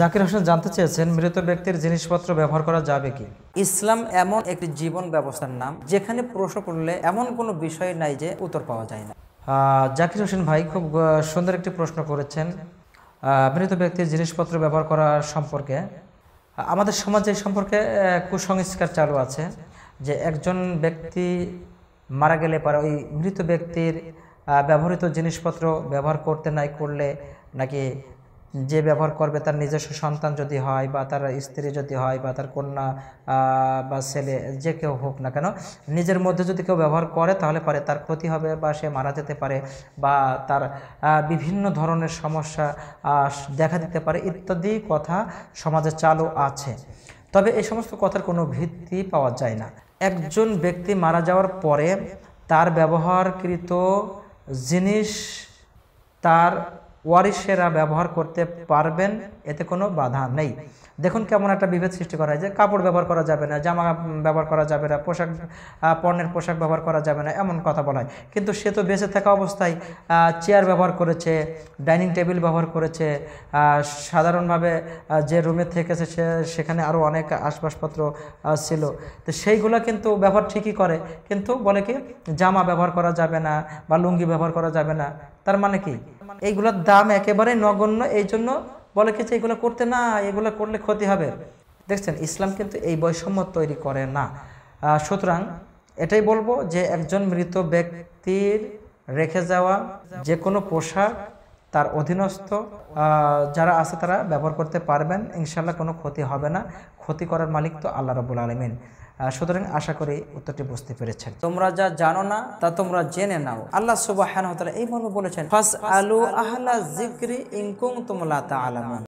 জাকির হোসেন জানতে চেয়েছেন মৃত ব্যক্তির জিনিসপত্র ব্যবহার করা যাবে কি ইসলাম এমন একটি জীবন ব্যবস্থার নাম যেখানে প্রশ্ন করলে এমন কোনো বিষয় নাই যে উত্তর পাওয়া যায় না জাকির হোসেন ভাই খুব সুন্দর একটি প্রশ্ন করেছেন মৃত ব্যক্তির জিনিসপত্র ব্যবহার করা সম্পর্কে আমাদের সমাজে সম্পর্কে কুসংস্কার চালু আছে যে একজন ব্যক্তি মারা গেলে পরে ওই মৃত ব্যক্তির ব্যবহৃত জিনিসপত্র ব্যবহার করতে নাই করলে নাকি যে ব্যবহার করবে তার নিজস্ব সন্তান যদি হয় বা তার স্ত্রী যদি হয় বা তার কন্যা বা ছেলে যে কেউ হোক না কেন নিজের মধ্যে যদি কেউ ব্যবহার করে তাহলে পারে তার ক্ষতি হবে বা সে মারা যেতে পারে বা তার বিভিন্ন ধরনের সমস্যা দেখা দিতে পারে ইত্যাদি কথা সমাজে চালু আছে তবে এই সমস্ত কথার কোনো ভিত্তি পাওয়া যায় না একজন ব্যক্তি মারা যাওয়ার পরে তার ব্যবহারকৃত জিনিস তার ওয়ারিশেরা ব্যবহার করতে পারবেন এতে কোনো বাধা নেই দেখুন কেমন একটা বিভেদ সৃষ্টি করা হয় যে কাপড় ব্যবহার করা যাবে না জামা ব্যবহার করা যাবে না পোশাক পণ্যের পোশাক ব্যবহার করা যাবে না এমন কথা বলা হয় কিন্তু সে তো বেঁচে থাকা অবস্থায় চেয়ার ব্যবহার করেছে ডাইনিং টেবিল ব্যবহার করেছে সাধারণভাবে যে রুমে থেকেছে সে সেখানে আরও অনেক আসবাসপত্র ছিল তো সেইগুলো কিন্তু ব্যবহার ঠিকই করে কিন্তু বলে কি জামা ব্যবহার করা যাবে না বা লুঙ্গি ব্যবহার করা যাবে না তার মানে কি এইগুলোর দাম একেবারে নগণ্য এই জন্য বলে কিছু এগুলো করতে না এগুলো করলে ক্ষতি হবে দেখছেন ইসলাম কিন্তু এই বৈষম্য তৈরি করে না সুতরাং এটাই বলবো যে একজন মৃত ব্যক্তির রেখে যাওয়া যে কোনো পোশাক তার অধীনস্থ যারা আছে তারা ব্যবহার করতে পারবেন ইনশাল্লাহ কোনো ক্ষতি হবে না ক্ষতি করার মালিক তো আল্লাহ রবুল আলমিন সুতরাং আশা করি উত্তরটি বুঝতে পেরেছেন তোমরা যা জানো না তা তোমরা জেনে নাও আল্লাহ সুবাহ এই মর্ম বলেছেন আলু জিক্রি ইনকুম তোমলা তা